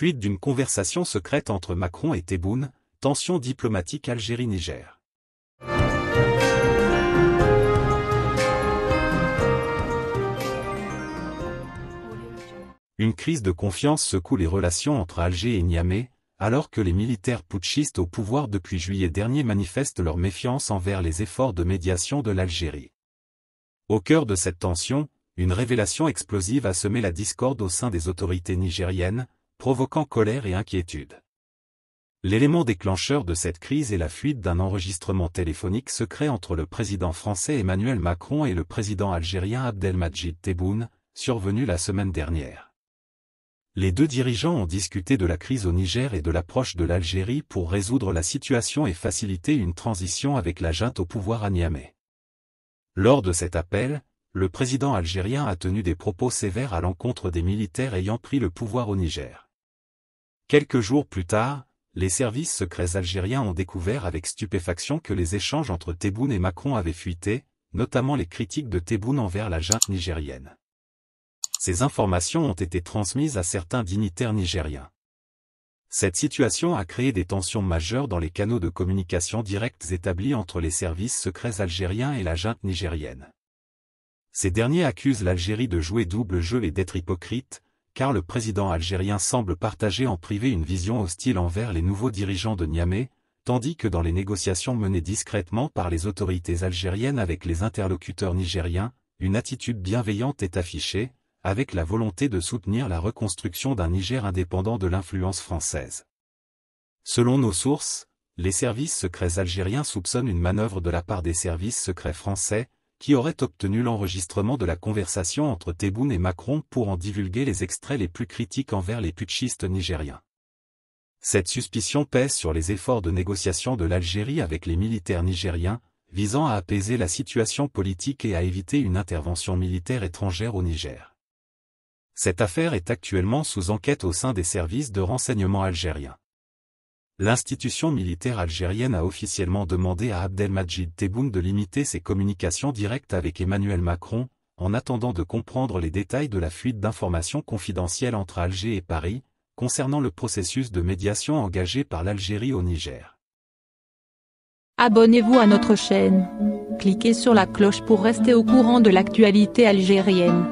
Suite d'une conversation secrète entre Macron et Tebboune, tension diplomatique Algérie-Niger. Une crise de confiance secoue les relations entre Alger et Niamey, alors que les militaires putschistes au pouvoir depuis juillet dernier manifestent leur méfiance envers les efforts de médiation de l'Algérie. Au cœur de cette tension, une révélation explosive a semé la discorde au sein des autorités nigériennes, provoquant colère et inquiétude. L'élément déclencheur de cette crise est la fuite d'un enregistrement téléphonique secret entre le président français Emmanuel Macron et le président algérien Abdelmajid Tebboune, survenu la semaine dernière. Les deux dirigeants ont discuté de la crise au Niger et de l'approche de l'Algérie pour résoudre la situation et faciliter une transition avec la junte au pouvoir à Niamey. Lors de cet appel, le président algérien a tenu des propos sévères à l'encontre des militaires ayant pris le pouvoir au Niger. Quelques jours plus tard, les services secrets algériens ont découvert avec stupéfaction que les échanges entre Tebboune et Macron avaient fuité, notamment les critiques de Tebboune envers la junte nigérienne. Ces informations ont été transmises à certains dignitaires nigériens. Cette situation a créé des tensions majeures dans les canaux de communication directs établis entre les services secrets algériens et la junte nigérienne. Ces derniers accusent l'Algérie de jouer double jeu et d'être hypocrite, car le président algérien semble partager en privé une vision hostile envers les nouveaux dirigeants de Niamey, tandis que dans les négociations menées discrètement par les autorités algériennes avec les interlocuteurs nigériens, une attitude bienveillante est affichée, avec la volonté de soutenir la reconstruction d'un Niger indépendant de l'influence française. Selon nos sources, les services secrets algériens soupçonnent une manœuvre de la part des services secrets français, qui aurait obtenu l'enregistrement de la conversation entre Tebboune et Macron pour en divulguer les extraits les plus critiques envers les putschistes nigériens. Cette suspicion pèse sur les efforts de négociation de l'Algérie avec les militaires nigériens, visant à apaiser la situation politique et à éviter une intervention militaire étrangère au Niger. Cette affaire est actuellement sous enquête au sein des services de renseignement algériens l'institution militaire algérienne a officiellement demandé à Abdelmajid Tebboune de limiter ses communications directes avec Emmanuel Macron, en attendant de comprendre les détails de la fuite d'informations confidentielles entre Alger et Paris, concernant le processus de médiation engagé par l'Algérie au Niger. Abonnez-vous à notre chaîne. Cliquez sur la cloche pour rester au courant de l'actualité algérienne.